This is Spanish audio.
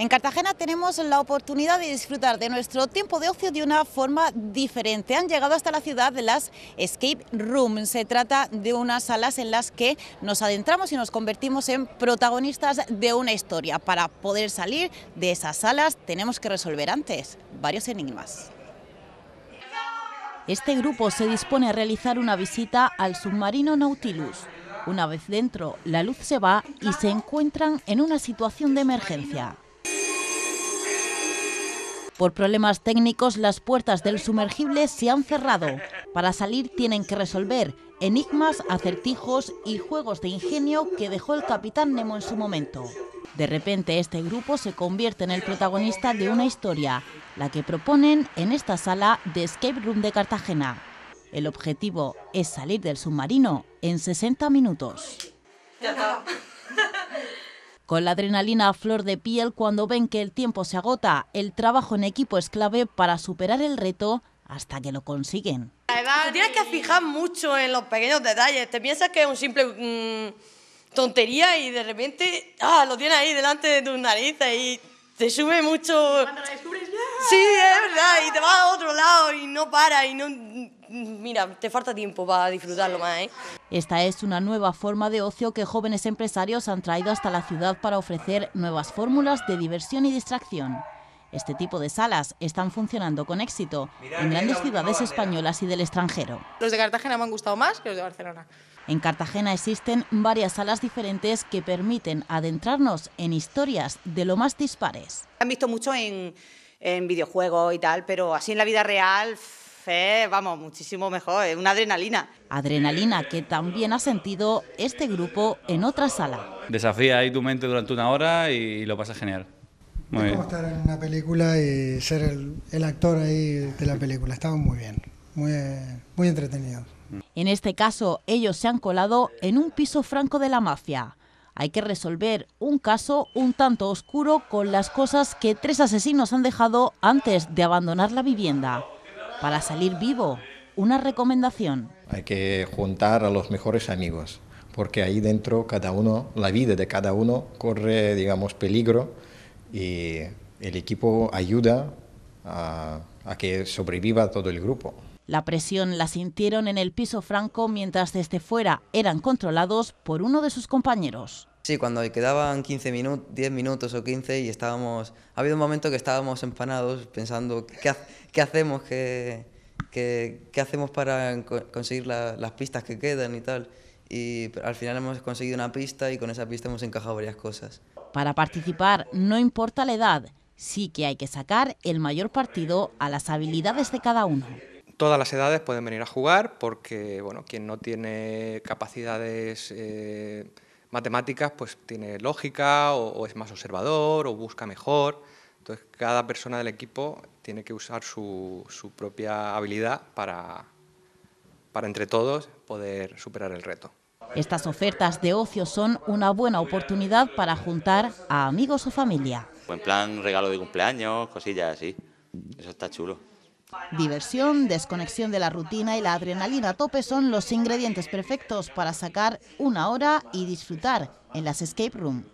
En Cartagena tenemos la oportunidad de disfrutar de nuestro tiempo de ocio de una forma diferente. Han llegado hasta la ciudad de las escape rooms. Se trata de unas salas en las que nos adentramos y nos convertimos en protagonistas de una historia. Para poder salir de esas salas tenemos que resolver antes varios enigmas. Este grupo se dispone a realizar una visita al submarino Nautilus. Una vez dentro, la luz se va y se encuentran en una situación de emergencia. Por problemas técnicos, las puertas del sumergible se han cerrado. Para salir tienen que resolver enigmas, acertijos y juegos de ingenio que dejó el capitán Nemo en su momento. De repente este grupo se convierte en el protagonista de una historia, la que proponen en esta sala de Escape Room de Cartagena. El objetivo es salir del submarino en 60 minutos. Con la adrenalina a flor de piel cuando ven que el tiempo se agota, el trabajo en equipo es clave para superar el reto hasta que lo consiguen. La tienes que fijar mucho en los pequeños detalles. Te piensas que es un simple mm, tontería y de repente ah, lo tienes ahí delante de tus narices y te sube mucho. Cuando descubres, sí, ¡ah! es verdad, y te vas a otro lado y no para y no, mira, te falta tiempo para disfrutarlo más. ¿eh? Esta es una nueva forma de ocio que jóvenes empresarios han traído hasta la ciudad para ofrecer nuevas fórmulas de diversión y distracción. Este tipo de salas están funcionando con éxito en grandes ciudades españolas y del extranjero. Los de Cartagena me han gustado más que los de Barcelona. En Cartagena existen varias salas diferentes que permiten adentrarnos en historias de lo más dispares. Han visto mucho en, en videojuegos y tal, pero así en la vida real vamos, muchísimo mejor, es una adrenalina. Adrenalina que también ha sentido este grupo en otra sala. Desafía ahí tu mente durante una hora y lo pasas genial. Muy es como estar en una película y ser el, actor ahí de la película. Estaba muy bien, muy, muy entretenido. En este caso, ellos se han colado en un piso franco de la mafia. Hay que resolver un caso un tanto oscuro con las cosas que tres asesinos han dejado antes de abandonar la vivienda. Para salir vivo, una recomendación. Hay que juntar a los mejores amigos, porque ahí dentro cada uno, la vida de cada uno corre, digamos, peligro y el equipo ayuda a, a que sobreviva todo el grupo. La presión la sintieron en el piso franco mientras desde fuera eran controlados por uno de sus compañeros. Sí, cuando quedaban 15 minutos, 10 minutos o 15 y estábamos... Ha habido un momento que estábamos empanados pensando qué, hacemos, hacemos para conseguir las pistas que quedan y tal. Y al final hemos conseguido una pista y con esa pista hemos encajado varias cosas. Para participar no importa la edad, sí que hay que sacar el mayor partido a las habilidades de cada uno todas las edades pueden venir a jugar porque bueno, quien no tiene capacidades eh, matemáticas pues tiene lógica o, es más observador o busca mejor. Entonces cada persona del equipo tiene que usar su, propia habilidad para, para entre todos poder superar el reto. Estas ofertas de ocio son una buena oportunidad para juntar a amigos o familia. En plan regalo de cumpleaños, cosillas así. Eso está chulo. Diversión, desconexión de la rutina y la adrenalina a tope son los ingredientes perfectos para sacar una hora y disfrutar en las escape room.